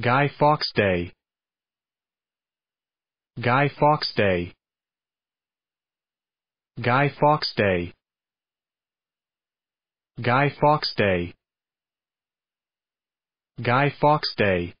Guy Fawkes Day Guy Fawkes Day Guy Fawkes Day Guy Fawkes Day Guy Fawkes Day